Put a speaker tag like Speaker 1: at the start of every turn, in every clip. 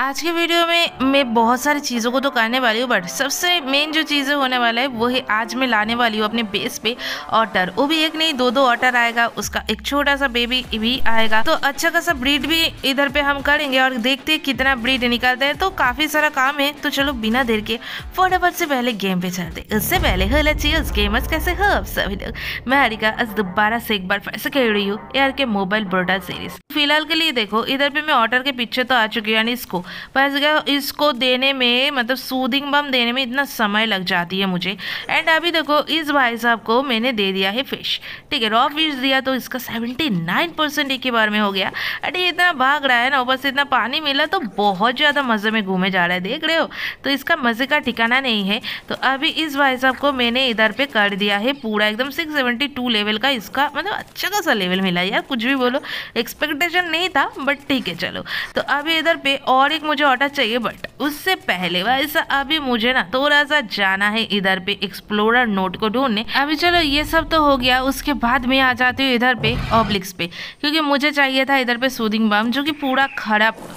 Speaker 1: आज के वीडियो में मैं बहुत सारी चीज़ों को तो करने वाली हूँ बट सबसे मेन जो चीज़ें होने वाला है वो है आज मैं लाने वाली हूँ अपने बेस पे ऑटर वो भी एक नहीं दो दो ऑटर आएगा उसका एक छोटा सा बेबी भी आएगा तो अच्छा खासा ब्रीड भी इधर पे हम करेंगे और देखते हैं कितना ब्रीड निकलता है तो काफ़ी सारा काम है तो चलो बिना देर के फटाफट से पहले गेम पे चलते उससे पहले हेलो चीज गेमर्स कैसे हो सभी लोग मैं हरिका आज दोबारा से एक बार फिर से खेल रही हूँ यार के मोबाइल ब्रोडर सीरीज फिलहाल के लिए देखो इधर पे मैं ऑटर के पीछे तो आ चुकी हूँ यानी इसको पर इसको देने में मतलब सूदिंग बम देने में इतना समय लग जाती है मुझे एंड अभी देखो इस भाई साहब को मैंने दे दिया है फिश ठीक है रॉ फिश दिया तो इसका सेवेंटी नाइन परसेंट एक ही बार में हो गया अरे इतना भाग रहा है ना ऊपर से इतना पानी मिला तो बहुत ज़्यादा मज़े में घूमे जा रहा है देख रहे हो तो इसका मज़े का ठिकाना नहीं है तो अभी इस भाई साहब को मैंने इधर पे कर दिया है पूरा एकदम सिक्स सेवेंटी टू लेवल का इसका मतलब अच्छा खासा लेवल मिला यार कुछ भी बोलो एक्सपेक्टेशन नहीं था बट ठीक है चलो तो अभी इधर पे और एक मुझे ऑटो चाहिए बट उससे पहले भाई साहब अभी मुझे ना थोड़ा सा जाना है इधर पे एक्सप्लोरर नोट को ढूंढने अभी चलो ये सब तो हो गया उसके बाद मैं आ जाती हूँ इधर पे ऑब्लिक्स पे क्योंकि मुझे चाहिए था इधर पे सूदिंग बम जो कि पूरा खराब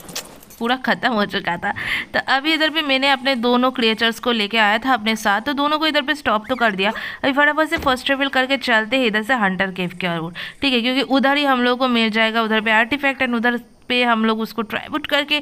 Speaker 1: पूरा ख़त्म हो चुका था तो अभी इधर पे मैंने अपने दोनों क्रिएचर्स को लेके आया था अपने साथ तो दोनों को इधर पे स्टॉप तो कर दिया अभी फटाफट से फर्स्ट ट्रेवल करके चलते हैं इधर से हंटर केव के और ठीक है क्योंकि उधर ही हम लोगों को मिल जाएगा उधर पे आर्टिफैक्ट एंड उधर पे हम लोग उसको ट्राई बुट करके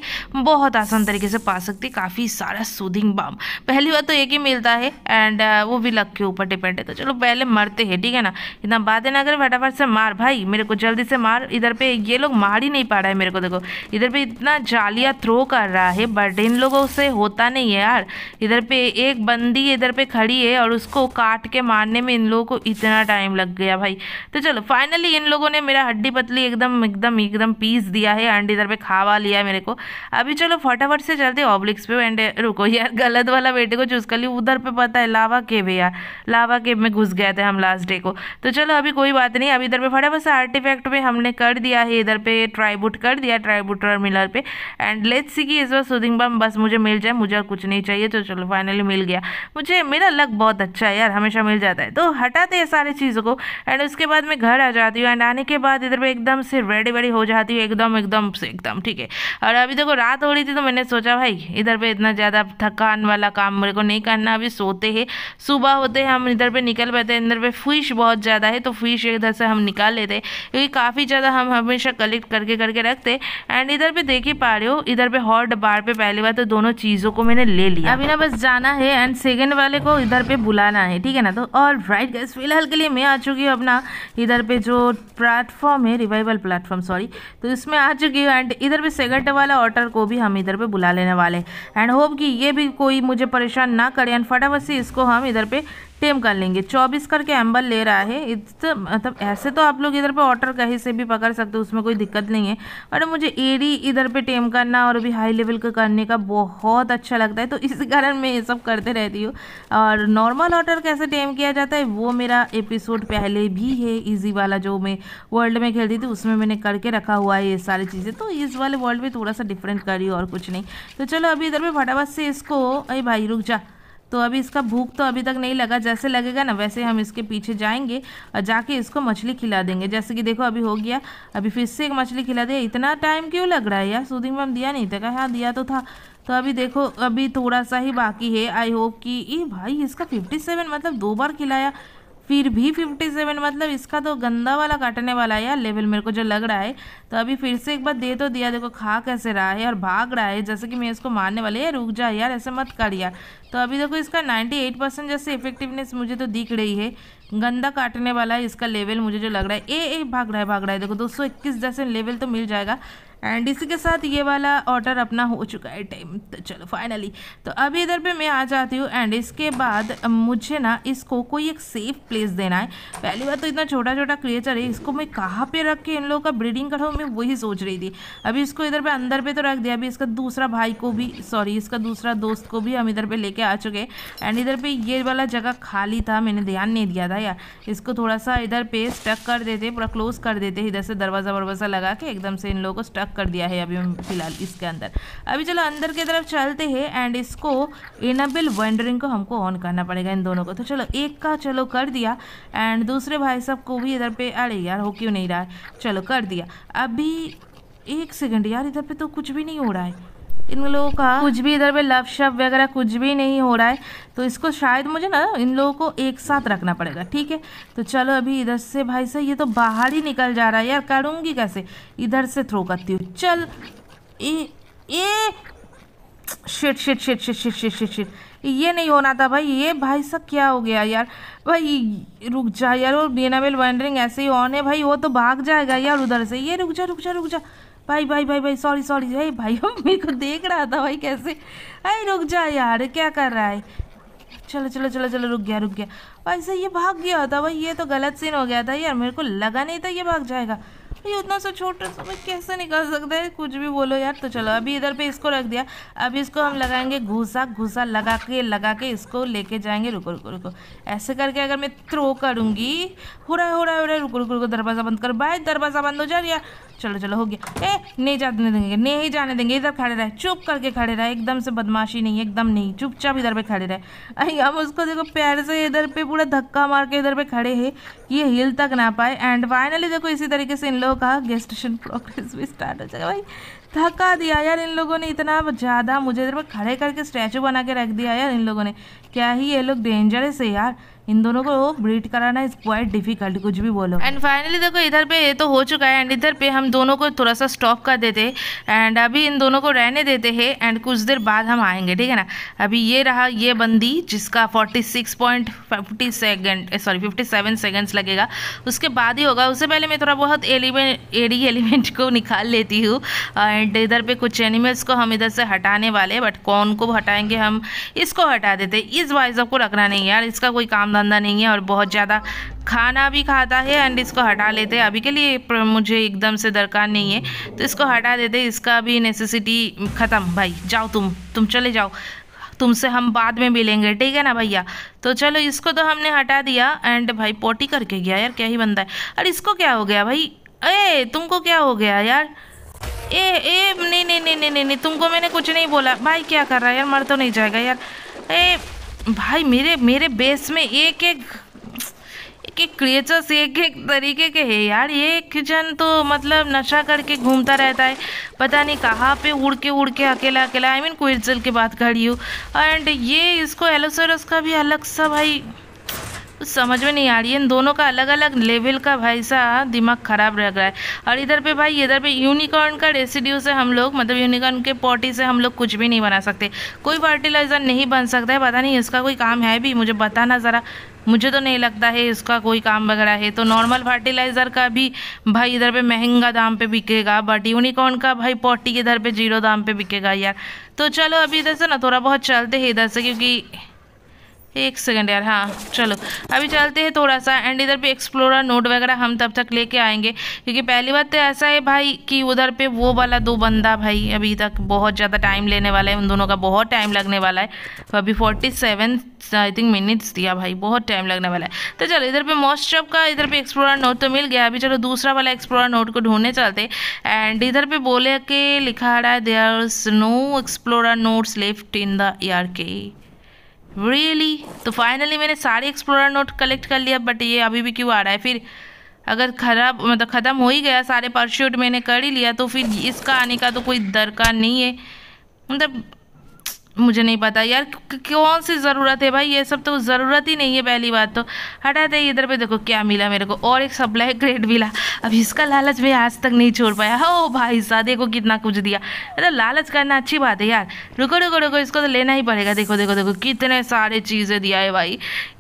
Speaker 1: बहुत आसान तरीके से पा सकते हैं काफ़ी सारा सूदिंग बाम पहली बार तो एक ही मिलता है एंड uh, वो भी लक के ऊपर डिपेंड है तो चलो पहले मरते हैं ठीक है ना इतना बातें ना करें फटाफट से मार भाई मेरे को जल्दी से मार इधर पे ये लोग मार ही नहीं पा रहा है मेरे को देखो इधर पे इतना जालिया थ्रो कर रहा है बट इन लोगों से होता नहीं है यार इधर पे एक बंदी इधर पे खड़ी है और उसको काट के मारने में इन लोगों को इतना टाइम लग गया भाई तो चलो फाइनली इन लोगों ने मेरा हड्डी पतली एकदम एकदम एकदम पीस दिया है एंड इधर पे खावा लिया मेरे को अभी चलो फटाफट से चलते ऑब्लिक्स पे एंड रुको यार गलत वाला बेटे को चूज़ कर लिया उधर पे पता है लावा केव है यार लावा केव में घुस गए थे हम लास्ट डे को तो चलो अभी कोई बात नहीं अभी इधर पे फटाफट से आर्टिफैक्ट पे हमने कर दिया है इधर पे ट्राईबूट कर दिया ट्राईबूट और मिलर पे एंड लेट्स सी कि इस बार सुदिंग बम बस मुझे मिल जाए मुझे और कुछ नहीं चाहिए तो चलो फाइनली मिल गया मुझे मेरा लक बहुत अच्छा है यार हमेशा मिल जाता है तो हटाते हैं सारी चीज़ों को एंड उसके बाद मैं घर आ जाती हूँ एंड आने के बाद इधर पर एकदम से रेडी वेडी हो जाती हूँ एकदम एकदम से एकदम ठीक है और अभी देखो रात हो रही थी तो मैंने सोचा भाई इधर पे इतना ज़्यादा थकान वाला काम मेरे को नहीं करना अभी सोते हैं सुबह होते हैं हम इधर पे निकल पाते हैं इधर पे फिश बहुत ज़्यादा है तो फिश इधर से हम निकाल लेते क्योंकि काफ़ी ज़्यादा हम हमेशा कलेक्ट करके करके रखते एंड इधर पे देख ही पा रहे हो इधर पे हॉट बार पर पहली बार तो दोनों चीज़ों को मैंने ले लिया अभी ना बस जाना है एंड सेकेंड वाले को इधर पे बुलाना है ठीक है ना तो और राइट गैस फिलहाल के लिए मैं आ चुकी हूँ अपना इधर पे जो प्लेटफॉर्म है रिवाइवल प्लेटफॉर्म सॉरी तो इसमें आ चुकी कि एंड इधर भी सेकंड वाला ऑर्डर को भी हम इधर पे बुला लेने वाले हैं एंड होप कि ये भी कोई मुझे परेशान ना करे एंड फटाफट से इसको हम इधर पे टेम कर लेंगे चौबीस करके एम्बल ले रहा है इस मतलब ऐसे तो आप लोग इधर पे ऑटर कहीं से भी पकड़ सकते हो उसमें कोई दिक्कत नहीं है बट मुझे एडी इधर पे टेम करना और अभी हाई लेवल का करने का बहुत अच्छा लगता है तो इसी कारण मैं ये सब करते रहती हूँ और नॉर्मल ऑटर कैसे टेम किया जाता है वो मेरा एपिसोड पहले भी है ईजी वाला जो मैं वर्ल्ड में खेलती थी उसमें मैंने करके रखा हुआ है ये सारी चीज़ें तो इस वाले वर्ल्ड में थोड़ा सा डिफरेंट करी और कुछ नहीं तो चलो अभी इधर पर फटाफट से इसको अरे भाई रुक जा तो अभी इसका भूख तो अभी तक नहीं लगा जैसे लगेगा ना वैसे हम इसके पीछे जाएंगे और जाके इसको मछली खिला देंगे जैसे कि देखो अभी हो गया अभी फिर से एक मछली खिला दिया इतना टाइम क्यों लग रहा है यार सूदिंग में हम दिया नहीं था हाँ दिया तो था तो अभी देखो अभी थोड़ा सा ही बाकी है आई होप कि ई भाई इसका 57 मतलब दो बार खिलाया फिर भी 57 मतलब इसका तो गंदा वाला काटने वाला है यार लेवल मेरे को जो लग रहा है तो अभी फिर से एक बार दे तो दिया देखो खा कैसे रहा है और भाग रहा है जैसे कि मैं इसको मारने वाले यार रुक जा यार ऐसे मत कर यार तो अभी देखो इसका 98 परसेंट जैसे इफेक्टिवनेस मुझे तो दिख रही है गंदा काटने वाला है इसका लेवल मुझे जो लग रहा है ए ए भाग रहा है भाग रहा है देखो इक्कीस जैसे लेवल तो मिल जाएगा एंड इसी के साथ ये वाला ऑर्डर अपना हो चुका है टाइम तो चलो फाइनली तो अभी इधर पे मैं आ जाती हूँ एंड इसके बाद मुझे ना इसको कोई एक सेफ प्लेस देना है पहली बार तो इतना छोटा छोटा क्रिएचर है इसको मैं कहाँ पे रख के इन लोगों का ब्रीडिंग कराऊँ मैं वही सोच रही थी अभी इसको इधर पर अंदर पर तो रख दिया अभी इसका दूसरा भाई को भी सॉरी इसका दूसरा दोस्त को भी हम इधर पर लेके आ चुके एंड इधर पर ये वाला जगह खाली था मैंने ध्यान नहीं दिया था यार इसको थोड़ा सा इधर पे स्टक कर देते पूरा क्लोज कर देते इधर से दरवाज़ा वरवाज़ा लगा के एकदम से इन लोगों को स्टक पैक कर दिया है अभी हम फिलहाल इसके अंदर अभी चलो अंदर की तरफ चलते हैं एंड इसको इनबिल वेंडरिंग को हमको ऑन करना पड़ेगा इन दोनों को तो चलो एक का चलो कर दिया एंड दूसरे भाई साहब को भी इधर पे अरे यार हो क्यों नहीं रहा है चलो कर दिया अभी एक सेकेंड यार इधर पे तो कुछ भी नहीं हो रहा है इन लोगों का कुछ भी इधर पे लव शव वगैरह कुछ भी नहीं हो रहा है तो इसको शायद मुझे ना इन लोगों को एक साथ रखना पड़ेगा ठीक है तो चलो अभी इधर से भाई साहब ये तो बाहर ही निकल जा रहा है यार करूँगी कैसे इधर से थ्रो करती हूँ चल ए, shit shit shit shit shit shit shit shit ये नहीं होना था भाई ये भाई सब क्या हो गया यार भाई रुक जा यार और बेनाबेल वंडरिंग ऐसे ही ऑन है भाई वो तो भाग जाएगा यार उधर से ये रुक जा रुक जा रुक जा भाई भाई भाई भाई सॉरी सॉरी भाई भाई मेरे को देख रहा था भाई कैसे अरे रुक जा यार क्या कर रहा है चलो चलो चलो चलो रुक गया रुक गया भाई सर ये भाग गया होता भाई ये तो गलत सीन हो गया था यार मेरे को लगा नहीं था ये भाग जाएगा ये उतना सा छोटा सा भाई कैसे निकाल सकता है कुछ भी बोलो यार तो चलो अभी इधर पे इसको रख दिया अभी इसको हम लगाएंगे घूसा घूसा लगा के लगा के इसको लेके जाएंगे रुको रुको रुको ऐसे करके अगर मैं थ्रो करूँगी हो रहा है हो रहा है हो रहा है रुको रुको रुको दरवाज़ा बंद कर भाई दरवाज़ा बंद हो जा यार चलो चलो हो गया ए नहीं जाने देंगे नहीं जाने देंगे इधर खड़े रहे चुप करके खड़े रहे एकदम से बदमाशी नहीं एकदम नहीं चुपचाप इधर पे खड़े रहे अरे हम उसको देखो पैर से इधर पे पूरा धक्का मार के इधर पे खड़े है कि ये हिल तक ना पाए एंड फाइनली देखो इसी तरीके से इन लोगों का गेस्ट स्टेशन प्रोग्रेस भी स्टार्ट हो जाएगा भाई धक्का दिया यार इन लोगों ने इतना ज़्यादा मुझे इधर पर खड़े करके स्टैचू बना के रख दिया यार इन लोगों ने क्या ही ये लोग डेंजरस है यार इन दोनों को ब्रीड कराना इज क्वाइट डिफिकल्ट कुछ भी बोलो एंड फाइनली देखो इधर पे ये तो हो चुका है एंड इधर पे हम दोनों को थोड़ा सा स्टॉप कर देते हैं एंड अभी इन दोनों को रहने देते हैं एंड कुछ देर बाद हम आएंगे ठीक है ना अभी ये रहा ये बंदी जिसका 46.50 सेकंड सॉरी 57 सेकंड्स लगेगा उसके बाद ही होगा उससे पहले मैं थोड़ा बहुत एलिमेंट एडी एलिमेंट को निकाल लेती हूँ एंड इधर पे कुछ एनिमल्स को हम इधर से हटाने वाले बट कौन को हटाएंगे हम इसको हटा देते इस वॉइस को रखना नहीं है यार इसका कोई काम धंधा नहीं है और बहुत ज़्यादा खाना भी खाता है एंड इसको हटा लेते हैं अभी के लिए मुझे एकदम से दरकार नहीं है तो इसको हटा देते इसका भी नेसेसिटी ख़त्म भाई जाओ तुम तुम चले जाओ तुमसे हम बाद में मिलेंगे ठीक है ना भैया तो चलो इसको तो हमने हटा दिया एंड भाई पोटी करके गया यार क्या ही बंदा है अरे इसको क्या हो गया भाई अरे तुमको क्या हो गया यार ए ए नहीं नहीं नहीं नहीं नहीं तुमको मैंने कुछ नहीं बोला भाई क्या कर रहा है यार मर तो नहीं जाएगा यार ए भाई मेरे मेरे बेस में एक एक एक एक क्रिएचर्स एक एक तरीके के है यार ये किचन तो मतलब नशा करके घूमता रहता है पता नहीं कहाँ पे उड़ के उड़ के अकेला अकेला आई मीन कोई चल की बात कर रही हूँ एंड ये इसको एलोसोरस का भी अलग सा भाई समझ में नहीं आ रही है इन दोनों का अलग अलग लेवल का भाई सा दिमाग ख़राब रह रहा है और इधर पे भाई इधर पे यूनिकॉर्न का रेसिड्यू से हम लोग मतलब यूनिकॉर्न के पॉटी से हम लोग कुछ भी नहीं बना सकते कोई फर्टिलाइज़र नहीं बन सकता है पता नहीं इसका कोई काम है भी मुझे बताना ज़रा मुझे तो नहीं लगता है इसका कोई काम वगैरह है तो नॉर्मल फर्टिलाइज़र का भी भाई इधर पे महंगा दाम पे बिकेगा बट यूनिकॉर्न का भाई पॉटी इधर पे जीरो दाम पे बिकेगा यार तो चलो अभी इधर से ना थोड़ा बहुत चलते हैं इधर से क्योंकि एक सेकेंड यार हाँ चलो अभी चलते हैं थोड़ा सा एंड इधर पे एक्सप्लोरर नोट वगैरह हम तब तक लेके आएंगे क्योंकि पहली बात तो ऐसा है भाई कि उधर पे वो वाला दो बंदा भाई अभी तक बहुत ज़्यादा टाइम लेने वाला है उन दोनों का बहुत टाइम लगने वाला है तो अभी forty seven I think minutes दिया भाई बहुत टाइम लगने वाला है तो चलो इधर पे मॉस्टअप का इधर पे एक्सप्लोरर नोट तो मिल गया अभी चलो दूसरा वाला एक्सप्लोरर नोट को ढूंढने चलते एंड इधर पर बोले के लिखा रहा है there no explorer notes left in the air के रियली really? तो फाइनली मैंने सारे एक्सप्लोरर नोट कलेक्ट कर लिया बट ये अभी भी क्यों आ रहा है फिर अगर खराब मतलब ख़त्म हो ही गया सारे परश्यूट मैंने कर ही लिया तो फिर इसका आने का तो कोई दरकार नहीं है मतलब मुझे नहीं पता यार कौन सी ज़रूरत है भाई ये सब तो ज़रूरत ही नहीं है पहली बात तो हटाते ही इधर पे देखो क्या मिला मेरे को और एक सप्लाई ग्रेड मिला अब इसका लालच मैं आज तक नहीं छोड़ पाया हो भाई साहब देखो कितना कुछ दिया अरे लालच करना अच्छी बात है यार रुको रुको रुको इसको तो लेना ही पड़ेगा देखो देखो देखो कितने सारे चीज़ें दिया है भाई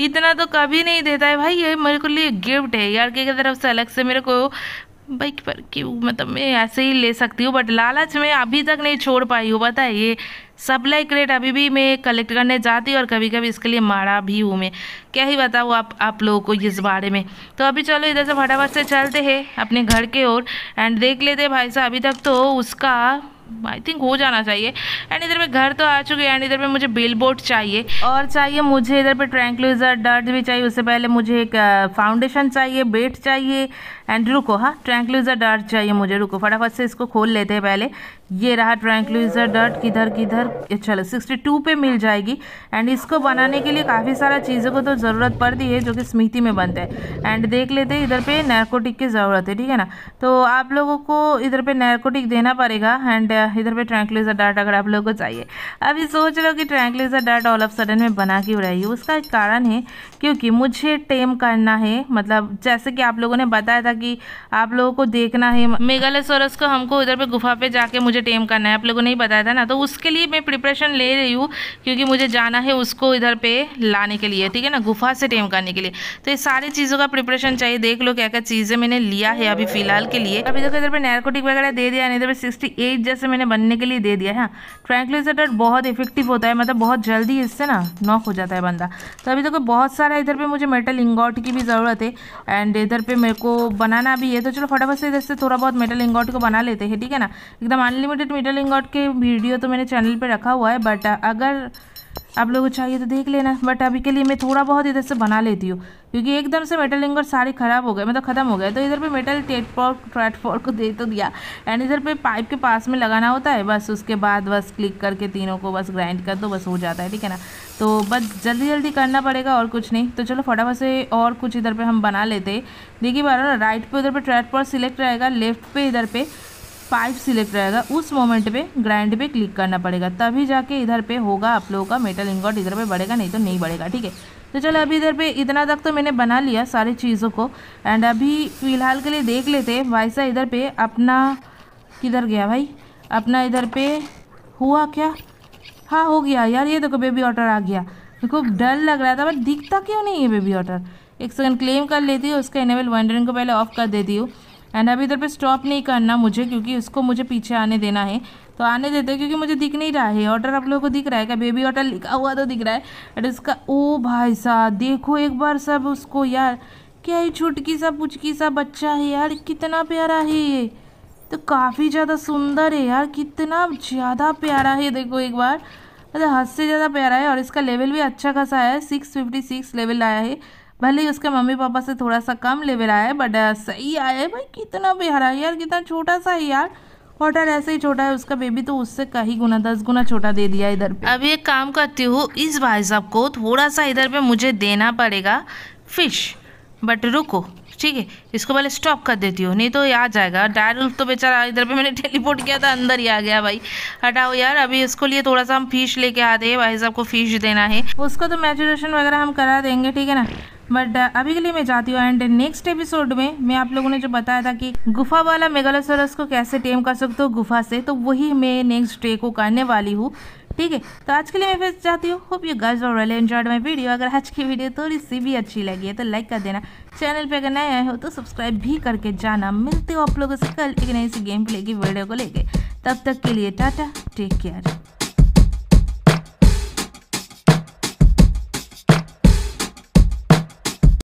Speaker 1: इतना तो कभी नहीं देता है भाई ये मेरे को लिए गिफ्ट है यार की तरफ से अलग से मेरे को बाइक पर क्यों मतलब मैं ऐसे ही ले सकती हूँ बट लालच में अभी तक नहीं छोड़ पाई हूँ बताइए सप्लाई क्रेट अभी भी मैं कलेक्ट करने जाती हूँ और कभी कभी इसके लिए मारा भी हूँ मैं क्या ही बताऊँ आप आप लोगों को इस बारे में तो अभी चलो इधर से फटाफट से चलते हैं अपने घर के ओर एंड देख लेते हैं भाई साहब अभी तक तो उसका आई थिंक हो जाना चाहिए एंड इधर पे घर तो आ चुके हैं एंड इधर पे मुझे बिल बोर्ड चाहिए और चाहिए मुझे इधर पे ट्रैंकलूजर डर्ट भी चाहिए उससे पहले मुझे एक फाउंडेशन चाहिए बेट चाहिए एंड रुको हाँ ट्रैंक्लूजर डार्ट चाहिए मुझे रुको फटाफट से इसको खोल लेते हैं पहले ये रहा ट्रैंक्लूजर डार्ट किधर किधर चलो 62 पे मिल जाएगी एंड इसको बनाने के लिए काफ़ी सारा चीज़ों को तो ज़रूरत पड़ती है जो कि स्मृति में बनता है एंड देख लेते हैं इधर पे नैरकोटिक की ज़रूरत है ठीक है ना तो आप लोगों को इधर पे नैरकोटिक देना पड़ेगा एंड uh, इधर पे ट्रैंकलूजर डार्ट अगर आप लोगों को चाहिए अभी सोच लो कि tranquilizer dart all of sudden में बना क्यों रही है उसका कारण है क्योंकि मुझे टेम करना है मतलब जैसे कि आप लोगों ने बताया था कि आप लोगों को देखना है मेघालय सोरस को हमको उधर पे गुफा पे जाके मुझे टेम करना है आप लोगों ने ही बताया था ना तो उसके लिए मैं प्रिपरेशन ले रही हूँ क्योंकि मुझे जाना है उसको इधर पे लाने के लिए ठीक है ना गुफा से टेम करने के लिए तो ये सारी चीज़ों का प्रिपरेशन चाहिए देख लो क्या क्या चीज़ें मैंने लिया है अभी फिलहाल के लिए अभी देखो इधर पर नैरकोटिक वगैरह दे दिया इधर पर सिक्सटी जैसे मैंने बनने के लिए दे दिया है ट्रैंक्लिसटर बहुत इफेक्टिव होता है मतलब बहुत जल्दी इससे ना नॉक हो जाता है बंदा तो अभी देखो बहुत सारा इधर पर मुझे मेटल इंगॉट की भी ज़रूरत है एंड इधर पर मेरे को बनाना भी है तो चलो फटाफट से इधर से थोड़ा बहुत मेटल इंगॉट को बना लेते हैं ठीक है ना एकदम अनलिमिटेड मेटल इंगॉट के वीडियो तो मैंने चैनल पर रखा हुआ है बट अगर आप लोगों को चाहिए तो देख लेना बट अभी के लिए मैं थोड़ा बहुत इधर से बना लेती हूँ क्योंकि एकदम से मेटल और सारे ख़राब हो गए मतलब ख़त्म हो गए तो इधर पे मेटल टेटफॉर्क ट्रेटफॉर्क को दे तो दिया एंड इधर पे पाइप के पास में लगाना होता है बस उसके बाद बस क्लिक करके तीनों को बस ग्राइंड कर दो बस हो जाता है ठीक है ना तो बस जल्दी जल्दी करना पड़ेगा और कुछ नहीं तो चलो फटाफट से और कुछ इधर पर हम बना लेते देखिए बार राइट पर उधर पर ट्रेटफॉर सिलेक्ट रहेगा लेफ्ट पर इधर पर फाइव सिलेक्ट रहेगा उस मोमेंट पे ग्राइंड पे क्लिक करना पड़ेगा तभी जाके इधर पे होगा आप लोगों का मेटल इंगॉट इधर पे बढ़ेगा नहीं तो नहीं बढ़ेगा ठीक है तो चलो अभी इधर पे इतना तक तो मैंने बना लिया सारी चीज़ों को एंड अभी फ़िलहाल के लिए देख लेते हैं भाई साहब इधर पे अपना किधर गया भाई अपना इधर पे हुआ क्या हाँ हो गया यार ये देखो बेबी ऑटर आ गया देखो डर लग रहा था बट दिखता क्यों नहीं है बेबी ऑटर एक सेकेंड क्लेम कर लेती हूँ उसका इनेबल वनडरिंग को पहले ऑफ कर देती हूँ एंड अभी इधर पे स्टॉप नहीं करना मुझे क्योंकि इसको मुझे पीछे आने देना है तो आने देते हैं क्योंकि मुझे दिख नहीं रहा है ऑर्डर आप लोगों को दिख रहा है क्या बेबी ऑर्डर लिखा हुआ तो दिख रहा है एंड इसका ओ भाई साहब देखो एक बार सब उसको यार क्या ये छुटकी सा पुचकी सा बच्चा है यार कितना प्यारा है ये तो काफ़ी ज़्यादा सुंदर है यार कितना ज़्यादा प्यारा है देखो एक बार मतलब हद से ज़्यादा प्यारा है और इसका लेवल भी अच्छा खासा है सिक्स फिफ्टी सिक्स लेवल आया है भले ही उसके मम्मी पापा से थोड़ा सा कम लेवल आया है बट uh, सही आया है भाई कितना बेहरा है यार कितना छोटा सा है यार होटल ऐसे ही छोटा है उसका बेबी तो उससे कहीं गुना दस गुना छोटा दे दिया इधर पे अब एक काम करती हूँ इस भाई साहब को थोड़ा सा इधर पे मुझे देना पड़ेगा फिश बट रुको ठीक है इसको पहले स्टॉप कर देती हूँ नहीं तो ये आ जाएगा डायरुल्फ तो बेचारा इधर पे मैंने टेलीपोर्ट किया था अंदर ही आ गया भाई हटाओ यार अभी इसको लिए थोड़ा सा हम फिश लेके आते हैं भाई साहब को फिश देना है उसको तो मैचुरेशन वगैरह हम करा देंगे ठीक है ना बट अभी के लिए मैं जाती हूँ एंड नेक्स्ट एपिसोड में मैं आप लोगों ने जो बताया था कि गुफा वाला मेगालोसोरस को कैसे टेम कर सकते हो गुफा से तो वही मैं नेक्स्ट डे को करने वाली हूँ ठीक है तो आज के लिए मैं फिर चाहती हूँ होप यू गर्ल्स और रेल एंजॉयड माई वीडियो अगर आज की वीडियो थोड़ी सी भी अच्छी लगी है तो लाइक कर देना चैनल पे अगर नए आए हो तो सब्सक्राइब भी करके जाना मिलते हो आप लोगों से कल एक नई सी गेम प्ले की वीडियो को लेके तब तक के लिए टाटा टेक केयर